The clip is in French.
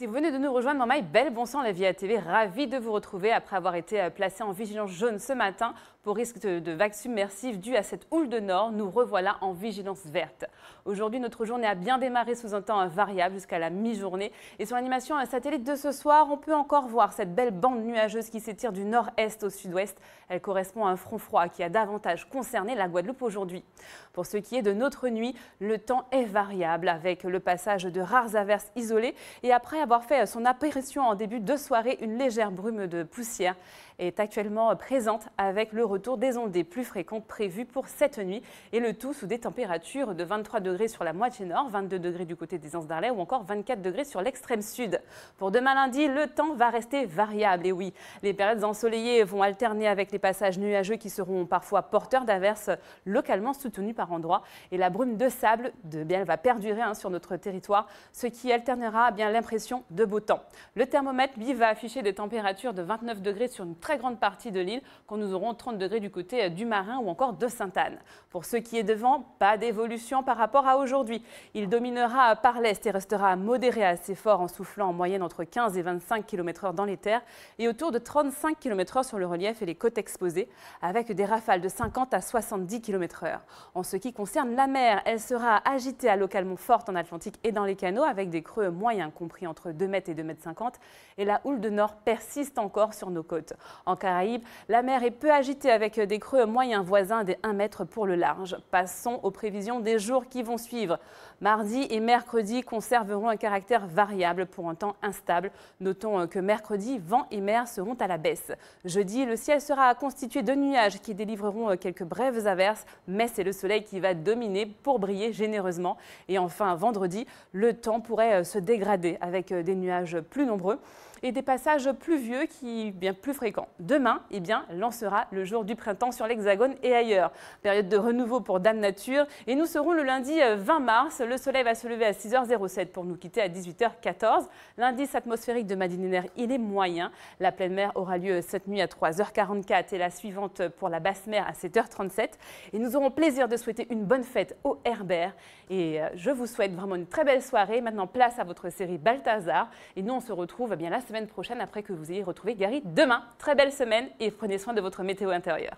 Si vous venez de nous rejoindre, my belle, bon sang, la VIA TV, ravi de vous retrouver après avoir été euh, placé en vigilance jaune ce matin pour risque de vagues submersives dues à cette houle de nord. Nous revoilà en vigilance verte. Aujourd'hui, notre journée a bien démarré sous un temps euh, variable jusqu'à la mi-journée. Et sur l'animation satellite de ce soir, on peut encore voir cette belle bande nuageuse qui s'étire du nord-est au sud-ouest. Elle correspond à un front froid qui a davantage concerné la Guadeloupe aujourd'hui. Pour ce qui est de notre nuit, le temps est variable avec le passage de rares averses isolées et après avoir fait euh, son apparition en début de soirée, une légère brume de poussière est actuellement euh, présente avec le retour des ondes ondées plus fréquentes prévues pour cette nuit et le tout sous des températures de 23 degrés sur la moitié nord, 22 degrés du côté des Anses d'Arlais ou encore 24 degrés sur l'extrême sud. Pour demain lundi, le temps va rester variable et oui, les périodes ensoleillées vont alterner avec les passages nuageux qui seront parfois porteurs d'averses localement soutenues par endroits et la brume de sable de, bien, va perdurer hein, sur notre territoire, ce qui alternera eh bien l'impression de beau temps. Le thermomètre, lui, va afficher des températures de 29 degrés sur une très grande partie de l'île, quand nous aurons 30 degrés du côté euh, du Marin ou encore de Sainte-Anne. Pour ce qui est devant, pas d'évolution par rapport à aujourd'hui. Il dominera par l'est et restera modéré à assez fort en soufflant en moyenne entre 15 et 25 km/h dans les terres et autour de 35 km/h sur le relief et les côtes exposées, avec des rafales de 50 à 70 km/h. En ce qui concerne la mer, elle sera agitée à localement forte en Atlantique et dans les canaux, avec des creux moyens compris entre 2 mètres et 2 mètres 50 et la houle de nord persiste encore sur nos côtes. En Caraïbes, la mer est peu agitée avec des creux moyens voisins des 1 mètre pour le large. Passons aux prévisions des jours qui vont suivre. Mardi et mercredi conserveront un caractère variable pour un temps instable. Notons euh, que mercredi, vent et mer seront à la baisse. Jeudi, le ciel sera constitué de nuages qui délivreront euh, quelques brèves averses, mais c'est le soleil qui va dominer pour briller généreusement. Et enfin, vendredi, le temps pourrait euh, se dégrader avec euh, des nuages plus nombreux et des passages pluvieux qui bien plus fréquents. Demain, eh bien, lancera le jour du printemps sur l'Hexagone et ailleurs. Période de renouveau pour Dame Nature et nous serons le lundi 20 euh, mars. Le soleil va se lever à 6h07 pour nous quitter à 18h14. L'indice atmosphérique de Madinénaire, il est moyen. La pleine mer aura lieu cette nuit à 3h44 et la suivante pour la basse mer à 7h37. Et nous aurons plaisir de souhaiter une bonne fête au Herbert. Et euh, je vous souhaite vraiment une très belle soirée. Maintenant, place à votre série Balthazar. Et nous, on se retrouve eh bien la semaine prochaine après que vous ayez retrouvé Gary demain. Très belle semaine et prenez soin de votre météo intérieure.